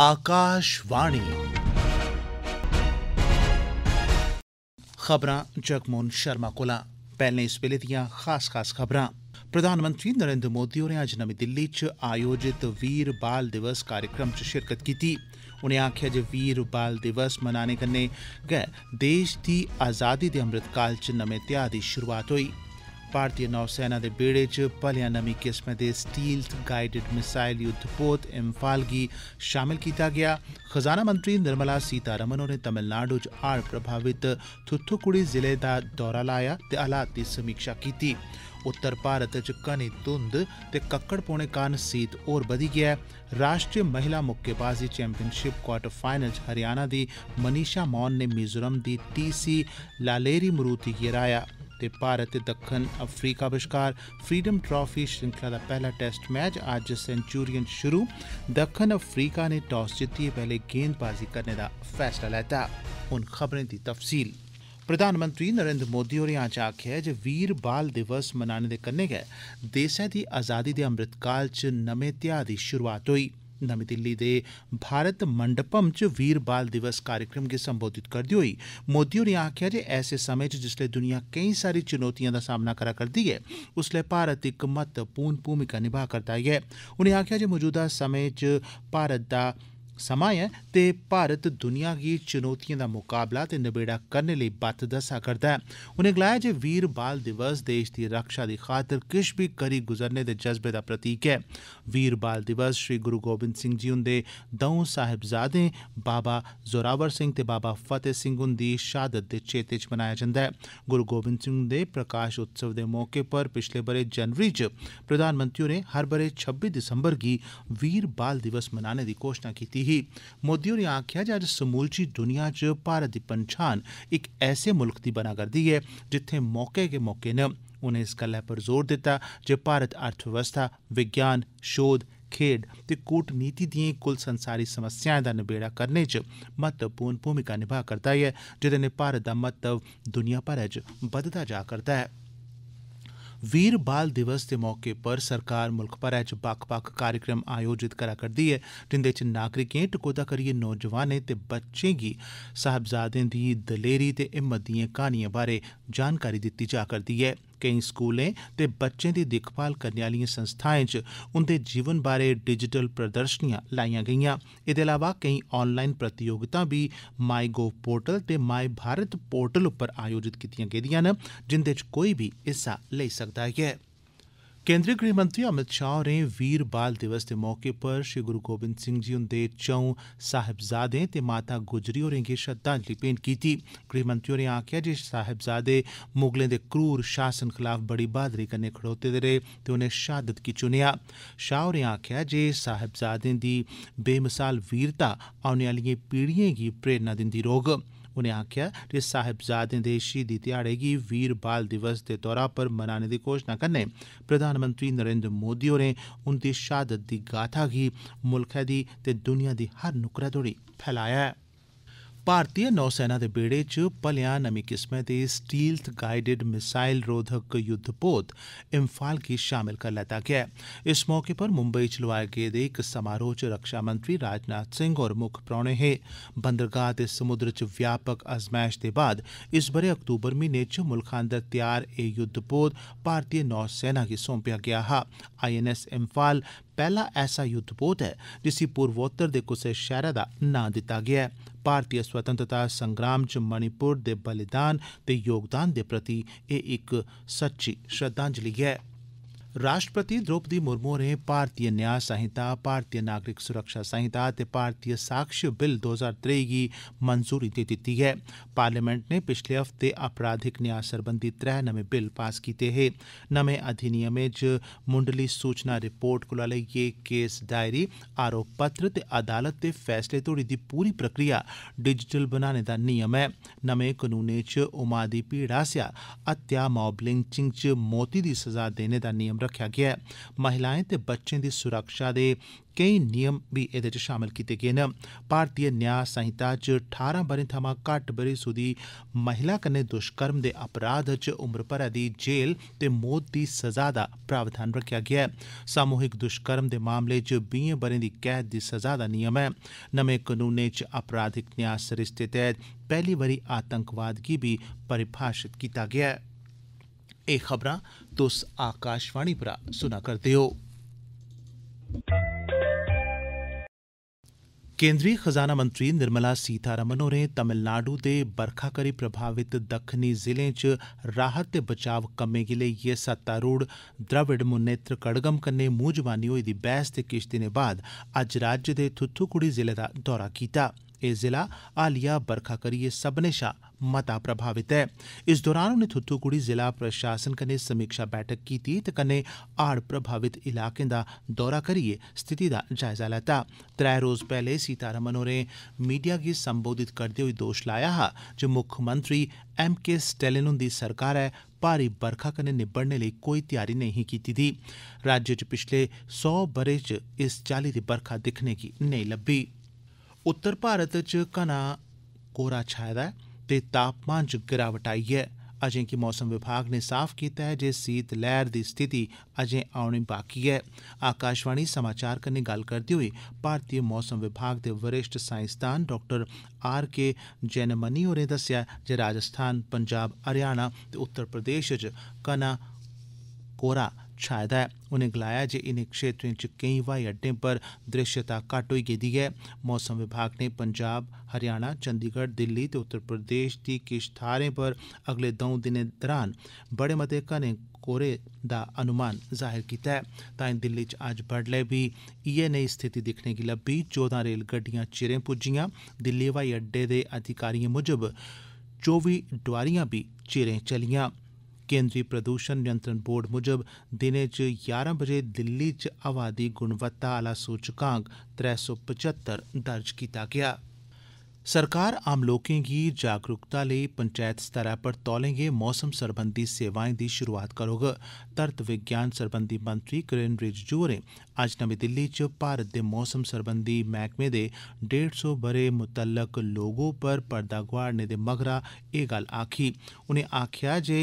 आकाशवाणी ਖਬਰਾਂ ਜਗਮੋਹਨ शर्मा ਕੋਲਾ ਪਹਿਲੇ इस ਵੇਲੇ ਦੀਆਂ ਖਾਸ खास ਖਬਰਾਂ ਪ੍ਰਧਾਨ ਮੰਤਰੀ ਨਰਿੰਦਰ ਮੋਦੀ ਹੋरें अज्ज नमीं दिल्ली च आयोजित वीर बाल दिवस कार्यक्रम च शिरकत कीती उनें आखेआ जे वीर बाल दिवस मनाने कन्नै गै देश दी आजादी दे अमृतकाल च नमें ध्याऽ दी शुरुआत होई ਭਾਰਤੀ ਨੌ ਸੈਨਾ ਦੇ ਬੇੜੇ 'ਚ ਭਲਿਆਂ ਨਵੀਂ ਕਿਸਮ ਦੇ ਸਟੀਲਥ ਗਾਈਡਡ ਮਿਸਾਈਲ ਯੁੱਧਪੋਤ ਇੰਫਾਲਗੀ ਸ਼ਾਮਿਲ ਕੀਤਾ ਗਿਆ ਖਜ਼ਾਨਾ ਮੰਤਰੀ ਨਿਰਮਲਾ ਸੀਤਾਰਮਨ ਨੇ ਤਮਿਲਨਾਡੂ 'ਚ ਹੜ੍ਹ ਪ੍ਰਭਾਵਿਤ ਥੁੱਥੁਕੁੜੀ ਜ਼ਿਲ੍ਹੇ ਦਾ ਦੌਰਾ ਲਾਇਆ ਤੇ ਹਾਲਾਤ ਦੀ ਸਮੀਖਿਆ ਕੀਤੀ ਉੱਤਰ ਭਾਰਤ 'ਚ ਕਣੀ ਧੁੰਦ ਤੇ ਕੱਕੜ ਪੋਣੇ ਕਾਰਨ ਸੀਤ ਹੋਰ ਵਧੀ ਗਿਆ ਰਾਸ਼ਟਰੀ ਮਹਿਲਾ ਮੁੱਕੇਬਾਜ਼ੀ ਚੈਂਪੀਅਨਸ਼ਿਪ ਕੁਆਟਰ ਫਾਈਨਲ 'ਚ ਹਰਿਆਣਾ ਦੀ ਮਨੀਸ਼ਾ ਮੌਨ ਨੇ ਮਿਜ਼ੋਰਮ ਦੀ ਟੀਸੀ ਲਾਲੇਰੀ ਮਰੂਤੀ ਗਿਰਾਇਆ ਤੇ ਭਾਰਤ ਤੇ ਦੱਖਣ ਅਫਰੀਕਾ ਵਿਚਕਾਰ ਫਰੀडम ਟਰਾਫੀ ਸ਼੍ਰृंखला ਦਾ ਪਹਿਲਾ ਟੈਸਟ ਮੈਚ ਅੱਜ ਸੈਂਚੂਰੀਅਨ ਸ਼ੁਰੂ ਦੱਖਣ ਅਫਰੀਕਾ ਨੇ ਟਾਸ ਜਿੱਤੀ ਪਹਿਲੇ ਗੇਂਦਬਾਜ਼ੀ ਕਰਨ ਦਾ ਫੈਸਲਾ ਲੈਤਾ ਹੁਣ ਖਬਰਾਂ ਦੀ ਤਫਸੀਲ ਪ੍ਰਧਾਨ ਮੰਤਰੀ ਨਰਿੰਦਰ ਮੋਦੀ होरें अज्ज आखेआ जे वीर बाल दिवस मनाने दे कन्नै गै देसै दी आजादी दे अमृतकाल च नमें ध्याऽ दी ਸ਼ੁਰੂਆਤ ਹੋਈ नमीं दिल्ली दे भारत मंडपम च वीर बाल दिवस कार्यक्रम गी संबोधित करदे होई मोदी होरें आक्खेआ जे ऐसे समें च जिसलै दुनिया केंई सारी चुनौतिएं दा सामना करा करदी ऐ उसलै भारत इक महत्वपूर्ण भूमिका निभा करदी ऐ उनें आक्खेआ जे मौजूदा समें च भारत दा ਸਮਾਂ ਹੈ ਤੇ ਭਾਰਤ ਦੁਨੀਆ ਦੀ ਚੁਣੌਤੀਆਂ ਦਾ ਮੁਕਾਬਲਾ ਤੇ ਨਿਬੇੜਾ ਕਰਨ ਲਈ ਬੱਤ ਦੱਸਾ ਕਰਦਾ ਹੈ ਉਹਨੇ ਗਲਾਇਆ ਜੇ ਵੀਰ ਬਾਲ ਦਿਵਸ ਦੇਸ਼ ਦੀ ਰੱਖਿਆ ਦੀ ਖਾਤਰ ਕਿਸ ਵੀ ਕਰੀ ਗੁਜ਼ਰਨੇ ਦੇ ਜਜ਼ਬੇ ਦਾ ਪ੍ਰਤੀਕ ਹੈ ਵੀਰ ਬਾਲ ਦਿਵਸ ਸ੍ਰੀ ਗੁਰੂ ਗੋਬਿੰਦ ਸਿੰਘ ਜੀ ਹੁੰਦੇ ਦੋਂ ਸਾਹਿਬਜ਼ਾਦੇ ਬਾਬਾ ਜ਼ੋਰਾਵਰ ਸਿੰਘ ਤੇ ਬਾਬਾ ਫਤਿਹ ਸਿੰਘ ਦੀ ਸ਼ਹਾਦਤ ਦੇ ਚੇਤੇ 'ਚ ਮਨਾਇਆ ਜਾਂਦਾ ਹੈ ਗੁਰੂ ਗੋਬਿੰਦ ਸਿੰਘ ਦੇ ਪ੍ਰਕਾਸ਼ ਉਤਸਵ ਦੇ ਮੌਕੇ 'ਪਰ ਪਿਛਲੇ ਬਰੇ ਜਨਵਰੀ 'ਚ ਪ੍ਰਧਾਨ ਮੰਤਰੀ ਨੇ ਹਰ ਬਰੇ 26 ਦਸੰਬਰ ਕੀ ਵੀਰ ਬਾਲ ਦਿਵਸ ਮਨਾਉਣ ਦੀ ਕੋਸ਼ਿਸ਼ ਨਾ ਕੀਤੀ कीती ही मोदी होरें आक्खेआ जे अज्ज समूलची दुनिया च भारत दी पन्छान इक ऐसे मुल्ख दी बना करदी ऐ जित्थे मौके गै मौके न उनें इस गल्लै पर जोर दित्ता जे भारत अर्थव्यवस्था विज्ञान शोध खेड्ड ते कूटनीति दिएं कुल संसारी समस्याएं दा नबेड़ा करने च महत्वपूर्ण भूमिका निभा करदा ऐ जेदे नै भारत दा महत्व दुनिया भरै च बधदा जा करदा ऐ वीर बाल दिवस दे मौके पर सरकार मुल्ख भरै च बक्ख बक्ख कार्यक्रम आयोजित करै करदी ऐ जिन्दे च नागरिकें टकोह्दा करियै नौजवानें ते बच्चें गी साहबजादें दी दलेरी ते हिम्मत दिएं क्हानिएं बारै जानकारी दित्ती जा करदी ऐ केई स्कूलें ते बच्चें दी दिक्खभाल करने आलिएं संस्थाएं च उंदे जीवन बारै डिजिटल प्रदर्शनियां लाईयां गेईयां एह्दे इलावा केई ऑनलाईन प्रतियोगितां बी माई गोव पोर्टल ते माई भारत पोर्टल पर आयोजित कीतियां गेदियां न जिन्दे च कोई बी हिस्सा लेई सकदा ऐ केन्द्रीय गृह मंत्री अमित शाह होरें वीर बाल दिवस दे मौके पर श्री गुरू गोबिंद सिंह जी हुंदे चऊं साहिबजादें ते माता गुजरी होरें गी श्रद्धांजलि भेंट कीती गृहमंत्री होरें आखेआ जे साहिबजादे मुगलें दे क्रूर शासन खलाफ बड़ी ब्हादरी कन्नै खड़ोते दे रेह् ते उनें शहादत गी चुनेआ शाह होरें आखेआ जे साहिबजादें दी बेमिसाल वीरता औने आह्लिएं पीढ़िएं गी प्रेरणा दिंदी रौह्ग उनें आक्खेआ जे साहिबजादें दे शहीदी ध्याड़े गी वीर बाल दिवस दे तौरा पर मनाने दी घोषणा कन्नै प्रधानमंत्री नरेन्द्र मोदी होरें उन्दी शहादत दी गाथा गी मुल्खै दी ते दुनिया दी हर नुक्करै तोड़ी फैलाया ऐ ਭਾਰਤੀ ਨੌਸੈਨਾ ਦੇ ਬੇੜੇ 'ਚ ਭਲਿਆਂ ਨਵੀਂ ਕਿਸਮੇ ਦੇ ਸਟੀਲਥ ਗਾਈਡਡ ਮਿਸਾਈਲ ਰੋਧਕ ਯੁੱਧਪੋਤ ਇੰਫਾਲ गी शामिल कर लैता गया ऐ इस मौके पर मुंबई च लोआए गेदे इक समारोह च रक्षा मंत्री राजनाथ सिंह होर मुक्ख परौहने हे बंदरगाह ते समुद्र च व्यापक अजमैश दे बाद इस ब'रे अक्तूबर म्हीने च मुल्ख अंदर त्यार एह् युद्धपोत भारतीय नौसेना गी सौंपेआ गेआ हा आईएनएस इम्फाल पैह्ला ऐसा युद्धपोत ऐ जिसी पूर्वोत्तर दे कुसै शैह्रा दा नां दित्ता गेआ ऐ भारतीय स्वतंत्रता संग्राम च मणिपुर दे बलिदान ते योगदान दे प्रति एह् इक सच्ची श्रद्धांजलि ऐ राष्ट्रपति द्रौपदी मुर्मू होरें भारतीय न्याय संहिता भारतीय नागरिक सुरक्षा संहिता ते भारतीय साक्ष्य बिल 2023 गी मंजूरी देई दित्ती ऐ पार्लियामेंट नै पिछले हफ्ते अपराधिक न्याय सरबंधी त्रै नमें बिल पास कीते हे नमें अधिनियमें च मुंडली सूचना रिपोर्ट कोला लेइयै केस डायरी आरोप पत्र ते अदालत दे फैसले तोड़ी दी पूरी प्रक्रिया डिजिटल बनाने दा नियम ऐ नमें कनूनें च उमादी दी भीड़ आसेआ हत्या माब च मौती दी सजा देने दा नियम रक्खेआ गेआ ऐ महिलाएं ते बच्चें दी सुरक्षा दे केई नियम बी एह्दे च शामल कीते गे न भारतीय न्याय संहिता च ठारां ब'रें थमां घट्ट बरेसू दी महिला कन्नै दुष्कर्म दे अपराध च उम्र भरै दी जेल ते मौत दी सजा दा प्रावधान रक्खेआ गेआ ऐ सामूहिक दुष्कर्म दे मामले च बीएं ब'रें दी कैद दी सजा दा नियम ऐ नमें कनूनें च अपराधिक न्याय सरिस्ते तैह्त पैह्ली बारी आतंकवाद गी बी परिभाषित कीता गेआ ऐ एह् खबरां तुस आकाशवाणी परा सुना करदे ओ केन्द्री खजाना मंत्री निर्मला सीतारमण होरें तमिलनाडु दे बरखा करी प्रभावित दक्खनी जिलें च राहत ते बचाव कम्में गी लेइयै सत्तारूढ़ द्रविड़ मुन्नेत्र कड़गम कन्नै मूंह जबानी होई दी बैह्स दे किश दिनें बाद अज्ज राज्य दे थुथुकुडी जिले दा दौरा कीता ऐ एह् जिला हालिया बरखा करियै सब्भनें शा मता प्रभावत ऐ इस दौरान उनें थुथकुडी जिला प्रशासन कन्नै समीक्षा बैठक कीती ते कन्नै हाड़ प्रभावत इलाकें दा दौरा करियै स्थिति दा जायजा लैत्ता त्रै रोज पैहले सीतारमण होरें मीडिया गी संबोधित करदे होई दोश लाया हा जे मुक्खमंत्री एम के स्टैलिन हुंदी सरकारै भारी बरखा कन्नै निब्बड़ने लेई कोई तैयारी नेईं कीती राज्य च पिछले सौ ब'रे च इस चाल्ली दी बरखा दिक्खने गी नेई लब्बी ਉੱਤਰ ਭਾਰਤ ਚ ਘਣਾ ਕੋਰਾ ਛਾਇਆ ਹੈ ਤੇ ਤਾਪਮਾਨ ਚ ਗਿਰਾਵਟ ਆਈ ਹੈ ਅਜੇ ਕੀ ਮੌਸਮ ਵਿਭਾਗ ਨੇ ਸਾਫ਼ ਕੀਤਾ ਹੈ ਜੇ ਸੀਤ ਲਹਿਰ ਦੀ ਸਥਿਤੀ ਅਜੇ ਆਉਣੀ ਬਾਕੀ ਹੈ ਆਕਾਸ਼ਵਾਣੀ ਸਮਾਚਾਰ ਕਨੇ ਗੱਲ ਕਰਦੇ ਹੋਏ ਭਾਰਤੀ ਮੌਸਮ ਵਿਭਾਗ ਦੇ ਵਰਿਸ਼ਠ ਸਾਇੰਸਦਾਨ ਡਾਕਟਰ ਆਰ ਕੇ ਜੈਨਮਨੀ ਹੋਰੇ ਦੱਸਿਆ ਜੇ ਰਾਜਸਥਾਨ ਪੰਜਾਬ ਹਰਿਆਣਾ ਤੇ ਉੱਤਰ ਪ੍ਰਦੇਸ਼ ਚ ਕਨਾ ਕੋਰਾ छाए दा ऐ उनें गलाया जे इनें क्षेत्रें च केई ब्हाई अड्डें पर दृश्यता घट्ट होई गेदी ऐ मौसम विभाग नै पंजाब हरियाणा चंडीगढ़ दिल्ली ते उत्तर प्रदेश दी किश थाहरें पर अगले दौं दिनें दरान बड़े मते घने कोहरे दा अनुमान जाहिर कीता ऐ तांई दिल्ली च अज्ज बड्डलै बी इयै नेही स्थिति दिक्खने गी लब्बी चौदां रेलगड्डियां चिरें पुज्जियां दिल्ली ब्हाई अड्डे दे अधिकारिएं मुजब चौबी डोआरियां बी चिरें चलियां केन्द्री प्रदूषण नियंत्रण बोर्ड मुजब दिनें च ग्यारां बजे दिल्ली च हवा दी गुणवत्ता आह्ला सूचकांक त्रै सौ पच्हत्तर दर्ज कीता गेआ ऐ सरकार आम लोकें गी जागरूकता लेई पंचैत स्तरै पर तौले गै मौसम सरबंधी सेवाएं दी शुरूआत करोग धरत विज्ञान सरबंधी मंत्री किरण रिजिजू होरें अज्ज नमीं दिल्ली च भारत दे मौसम सरबंधी मैह्कमे दे डेढ़ सौ ब'रे मुतल्लक लोगो पर पर्दा गोआड़ने दे मगरा एह् गल्ल आखी उनें आखेआ जे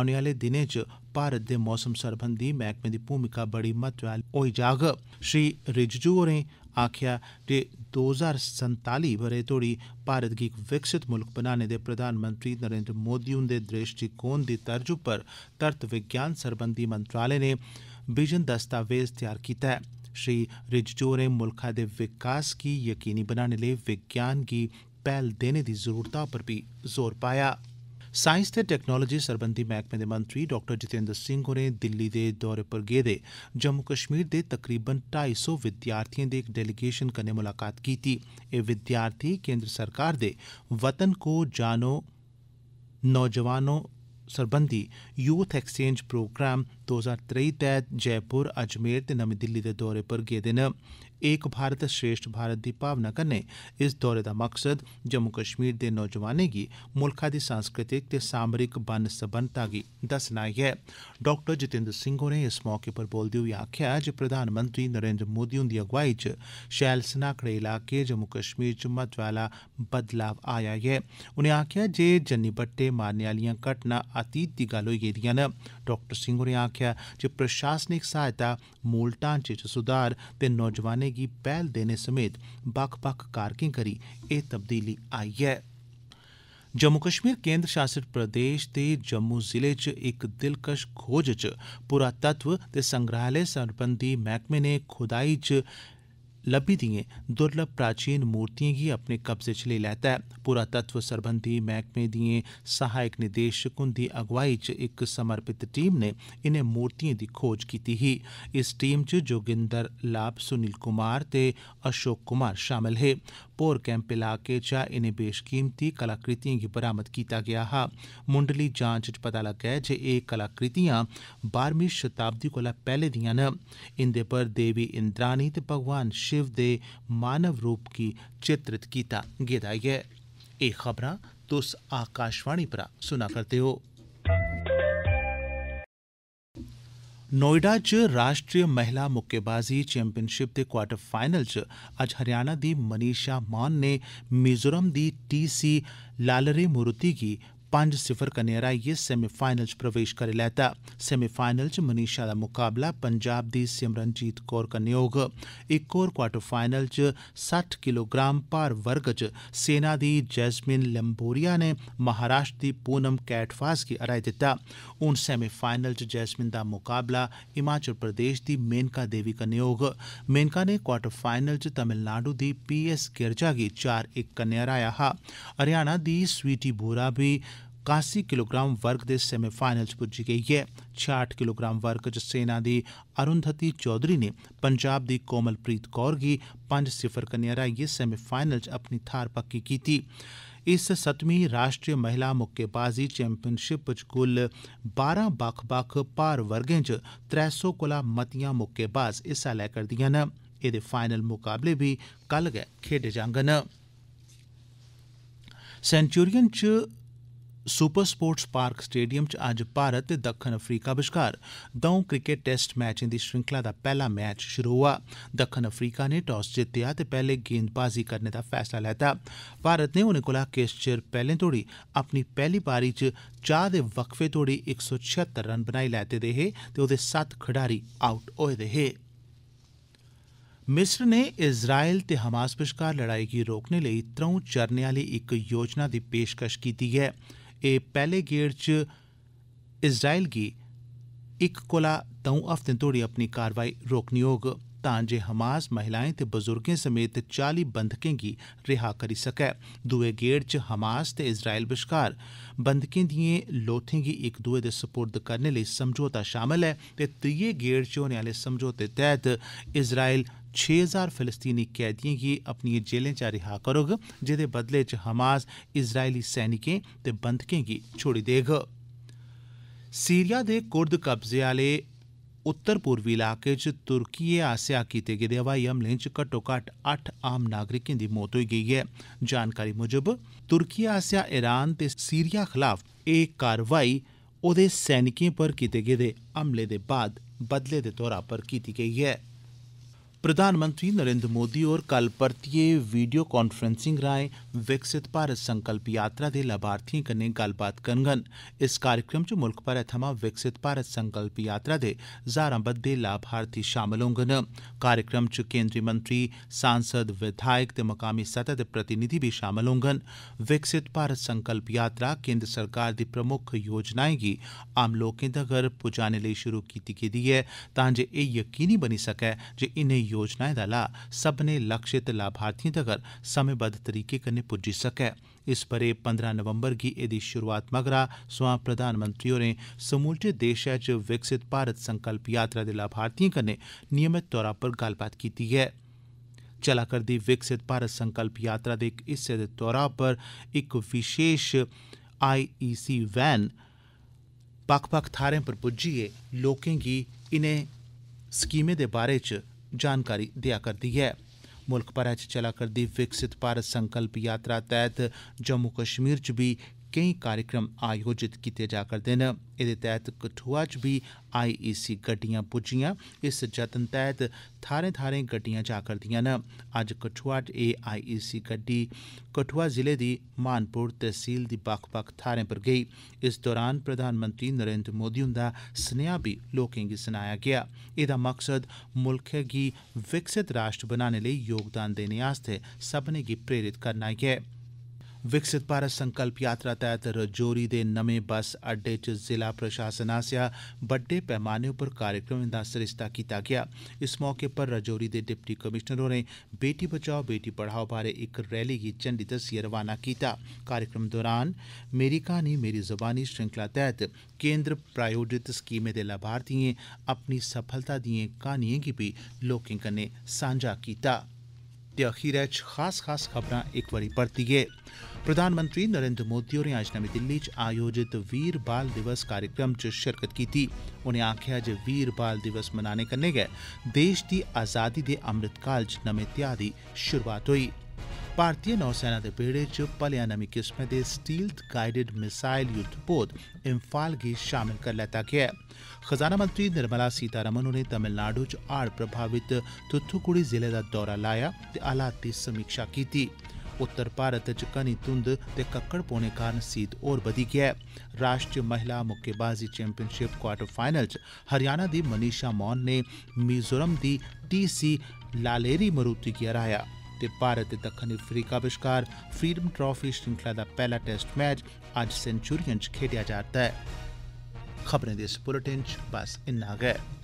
औने आह्ले दिनें च भारत दे मौसम सरबंधी मैह्कमे दी भूमिका बड़ी महत्वै आह्ली होई जाग श्री रिजिजू होरें आक्खेआ जे दो हजार संताली ब'रे तोड़ी भारत गी इक विकसित मुल्ख बनाने दे प्रधानमंत्री नरेन्द्र मोदी हुन्दे द्रिश्टीकोण दी तर्ज उप्पर धरत विज्ञान सरबंधी मंत्रालय नै बिजन दस्तावेज तैयार कीता ऐ श्री रिजिजू होरें मुल्खै दे विकास गी यकीनी बनाने लेई विज्ञान गी पैहल देने दी जरूरतै पर बी जोर पाया ऐ साईंस ते टैक्नालोजी सरबंधी मैह्कमे दे मंत्री डॉ जितेंद्र सिंह होरें दिल्ली दे दौरे पर गेदे जम्मू कश्मीर दे तकरीबन ढाई सौ विद्यार्थिएं दे इक डेलीगेशन कन्नै मुलाकात कीती एह् विद्यार्थी केंद्र सरकार दे 'वतन को जानो नौजवानों सरबंधी यूथ एक्सचेंज प्रोग्राम दो तैह्त जयपुर अजमेर ते नमीं दिल्ली दे दौरे पर गेदे न 'एक भारत श्रेष्ठ भारत' दी भावना कन्नै इस दौरे दा मकसद जम्मू कश्मीर दे नौजवानें गी मुल्खै दी सांस्कृतिक ते सामरिक बन्न सबन्नता गी दस्सना ऐ डाक्टर जितेंद्र सिंह होरें इस मौके पर बोलदे होई आखेआ जे प्रधानमंत्री नरेंद्र मोदी हुंदी अगुवाई च शैल स्नाकड़े इलाके जम्मू कश्मीर च महत्वै आह्ला बदलाव आया ऐ उनें आखेआ जे जन्नी बट्टे मारने आह्लियां घटनां अतीत दी गल्ल होई गेदिआं न डाक्टर सिंह होरें आखेआ जे प्रशासनिक सहायता मूल ढांचे च सुधार ते नौजवानें उनेंगी पैहल देने समेत बक्ख बक्ख कारकें करी एह् तब्दीली आई ऐ जम्मू कश्मीर केन्द्र शासित प्रदेश दे जम्मू जिले च इक दिलकश खोज च पुरातत्व ते संग्रहालय सरबंधी मैह्कमे नै खुदाई च लब्बी दिएं दुर्लभ प्राचीन मूर्तियें गी अपने कब्जे च लेई लैता ऐ पुरातत्व सरबंधी मैह्कमे दिएं सहायक निदेशक हुंदी अगुवाई च इक समर्पित टीम ने इनें मूर्तियें दी खोज कीती ही इस टीम च जोगिंदर लाभ सुनील कुमार ते अशोक कुमार शामल हे पोर कैंप इलाके चा इनें बेशकीमती कलाकृतियें गी बरामद कीता गेआ हा मुंडली जांच च पता लग्गा ऐ जे एह् कलाकृतियां बाह्रमीं शताब्दी कोला पैह्ले दिआं न इंदे पर देवी इंद्राणी ते भगवान शिव शिव दे मानव रूप गी चित्रित कीता गेदा ऐ एह् खबरां तुस आकाशवाणी परा सुना करदे ओ नोएडा च राष्ट्रीय महिला मुक्केबाजी चैंपियनशिप दे क्वार्टर फाइनल च अज्ज हरियाणा दी मनीषा मौन नै मिजोरम दी टी सी लालरेमुरुती गी पंज सिफर कन्नै हराइयै सेमीफाइनल च प्रवेश करी लैता सेमीफाइनल च मनीषा दा मुकाबला पंजाब दी सिमरनजीत कौर कन्नै होग इक होर क्वार्टर फाइनल च सट्ठ किलोग्राम भार वर्ग च सेना दी जैस्मिन लम्बोरिया नै महाराष्ट्र दी पूनम कैटफास गी हराई दित्ता हून सेमीफाइनल च जैस्मिन दा मुकाबला हिमाचल प्रदेश दी मेनका देवी कन्नै होग मेनका नै क्वार्टर फाइनल च तमिलनाडु दी पी एस गिरजा गी चार इक कन्नै हराया हा हरियाणा दी स्वीटी बोरा बी कासी किलोग्राम वर्ग दे सेमीफाइनल च पुज्जी गेई ऐ छेआठ किलोग्राम वर्ग च सेना दी अरूंधति चौधरी नै पंजाब दी कोमलप्रीत कौर गी पंज सिफर कन्नै हराइयै सेमीफाइनल च अपनी थाहर पक्की कीती इस सतमीं राष्ट्रीय महिला मुक्केबाजी चैंपियनशिप च कुल बारां बक्ख बक्ख भार वर्गें च त्रै सौ कोला मतियां मुक्केबाज हिस्सा लै करदियां न एह्दे फाइनल मुकाबले बी कल गै खेड्डे जाङन सेंचुरियन च सुपर स्पोर्ट्स पार्क स्टेडियम च अज्ज भारत ते दक्खन अफ्रीका बश्कार दौं क्रिकेट टेस्ट मैचें दी श्रृंखला दा पैहला मैच शुरु होआ दक्खन अफ्रीका नै टास जित्तेआ ते पैहले गेंदबाजी करने दा फैसला लैता भारत नै उनें कोला किश चिर पैहले तोड़ी अपनी पैहली पारी च चाह् दे वक्फे तोड़ी इक सौ छिहत्तर रन बनाई लैते दे हे ते ओह्दे सत्त खडारी आउट होए दे हे मिस्र नै इज़राइल ते हमास बश्कार लड़ाई गी रोकने लेई त्र'ऊं चरणें आह्ली इक योजना दी पेशकश कीती ऐ एह् पैहले गेड़ च इज़राइल गी इक कोला द'ऊं हफ्तें तोड़ी अपनी कार्रवाई रोकनी होग तां जे हमास महिलाएं ते बजुर्गे समेत चाली बंधकें गी रिहा करी सकै दुए गेड़ च हमास ते इज़राइल बश्कार बंधकें दिएं लोथें गी इक दुए दे सपुर्द करने लेई समझौता शामल ऐ ते त्रीये गेड़ च होने आले समझौते तैह्त इज़राइल छे हजार फिलिस्तीनी कैदिएं गी अपनिएं जेलें चा रिहा करोग जेदे बदले च हमास इजरायली सैनिकें ते बंधकें गी छोड़ी देग सीरिया दे कुर्द कब्जे आले उत्तर पूर्वी इलाके च तुर्किये आसेआ कीते गेदे ब्हाई हमलें च घट्टोघट्ट अट्ठ आम नागरिकें दी मौत होई गेई ऐ जानकारी मुजब तुर्किये आसेआ ईरान ते सीरिया खलाफ एह् कार्रवाई ओह्दे सैनिकें पर कीते गेदे हमले दे बाद बदले दे तौरा पर कीती गेई ऐ प्रधानमंत्री नरेन्द्र मोदी होर कल परतियै वीडियो कांफ्रैंसिंग राएं विकसित भारत संकल्प यात्रा दे लाभार्थिएं कन्नै गल्लबात करङन इस कार्यक्रम च मुल्ख भरै थमां विकसित भारत संकल्प यात्रा दे हजारां बद्दे लाभार्थी शामल होङन कार्यक्रम च केन्द्री मंत्री सांसद विधायक ते मकामी सतह दे प्रतिनिधि बी शामल होङन विकसित भारत संकल्प यात्रा केन्द्र सरकार दी प्रमुख योजनाएं गी आम लोकें तगर पुजाने लेई शुरु कीती गेदी ऐ तां जे एह् यकीनी बनी सकै जे इनें योजनाएं दा लाह् सब्मनें लक्षित लाभार्थिएं तगर समेंबद्ध तरीके कन्नै पुज्जी सकै इस ब'रे 15 नवंबर गी एह्दी शुरूआत मगरा सोआं प्रधानमंत्री होरें समूलचे देसै च विकसित भारत संकल्प यात्रा दे लाभार्थिएं कन्नै नियमित तौरा पर गल्लबात कीती ऐ चलै करदी विकसित भारत संकल्प यात्रा दे इक हिस्से दे तौरा पर इक विशेष आईईसी वैन बक्ख बक्ख थाहरें पर पुज्जियै लोकें गी इनें स्कीमें दे बारै च जानकारी देआ करदी ऐ मुल्ख भरै च चलै करदी विकसित भारत संकल्प यात्रा तैह्त जम्मू कश्मीर च बी केई कार्यक्रम आयोजित कीते जा करदे न एह्दे तैह्त कठुआ च बी आईईसी गड्डियां पुज्जियां इस जतन तैह्त थाहरें थाहरें गड्डियां जा करदियां न अज्ज कठुआ च एह् आईईसी गड्डी कठुआ जिले दी मानपुर तहसील दी बक्ख बक्ख थाहरें पर गेई इस दौरान प्रधानमंत्री नरेंद्र मोदी हुंदा सनेहा बी लोकें गी सनाया गेआ एह्दा मकसद मुल्खै गी विकसित राष्ट्र बनाने लेई योगदान देने आस्तै सब्मनें गी प्रेरित करना ऐ विकसित भारत संकल्प यात्रा तैह्त रजौरी दे नमें बस अड्डे च जिला प्रशासन आसेआ बड्डे पैमाने पर कार्यक्रमें दा सरिस्ता कीता गेआ इस मौके पर रजौरी दे डिप्टी कमिशनर होरें बेटी बचाओ बेटी पढ़ाओ बारै इक रैली गी झंडी दस्सियै रवाना कीता कार्यक्रम दौरान मेरी क्हानी मेरी जबानी श्रृंखला तैह्त केन्द्र प्रायोजित स्कीमें दे लाभार्थिएं अपनी सफलता दिएं क्हानिएं गी बी लोकें कन्नै सांझा कीता गेआ ते अखीरै च खास खास खबरां इक बारी परतियै प्रधानमंत्री नरेन्द्र मोदी होरें अज्ज नमीं दिल्ली च आयोजित वीर बाल दिवस कार्यक्रम च शिरकत कीती उनें आखेआ जे वीर बाल दिवस मनाने कन्नै गै देश दी आजादी दे अमृतकाल च नमें ध्याऽ दी शुरुआत होई ऐ भारतीय नौसेना दे बेड़े च भलेआं नमीं किस्मै दे स्टील्थ गाइडेड मिसाइल युद्धपोत इम्फाल गी शामल करी लैता गेआ ऐ खजाना मंत्री निर्मला सीतारमण होरें तमिलनाडु च हाड़ प्रभावित थुथुकुड़ी जिले दा दौरा लाया ते हालात दी समीक्षा कीती उत्तर भारत च घनी धुंध ते कक्कड़ पौने कारण सीत होर बधी गेआ ऐ राष्ट्रीय महिला मुक्केबाजी चैंपियनशिप क्वार्टर फाइनल च हरियाणा दी मनीषा मौन ने मिजोरम दी टी सी लालेरी मरूती गी हराया ਤੇ ਭਾਰਤ ਤੇ ਦੱਖਣ ਅਫਰੀਕਾ ਵਿਚਕਾਰ ਫਰੀडम ਟਰਾਫੀ ਸ਼੍ਰृंखला ਦਾ ਪਹਿਲਾ ਟੈਸਟ ਮੈਚ ਅੱਜ ਸੈਂਚੂਰੀਅਨ 'ਚ ਖੇਡਿਆ ਜਾਂਦਾ ਹੈ ਖਬਰਾਂ ਦੇ ਇਸ ਬੁਲੇਟਿਨ 'ਚ ਬਸ ਇੰਨਾ ਗਿਆ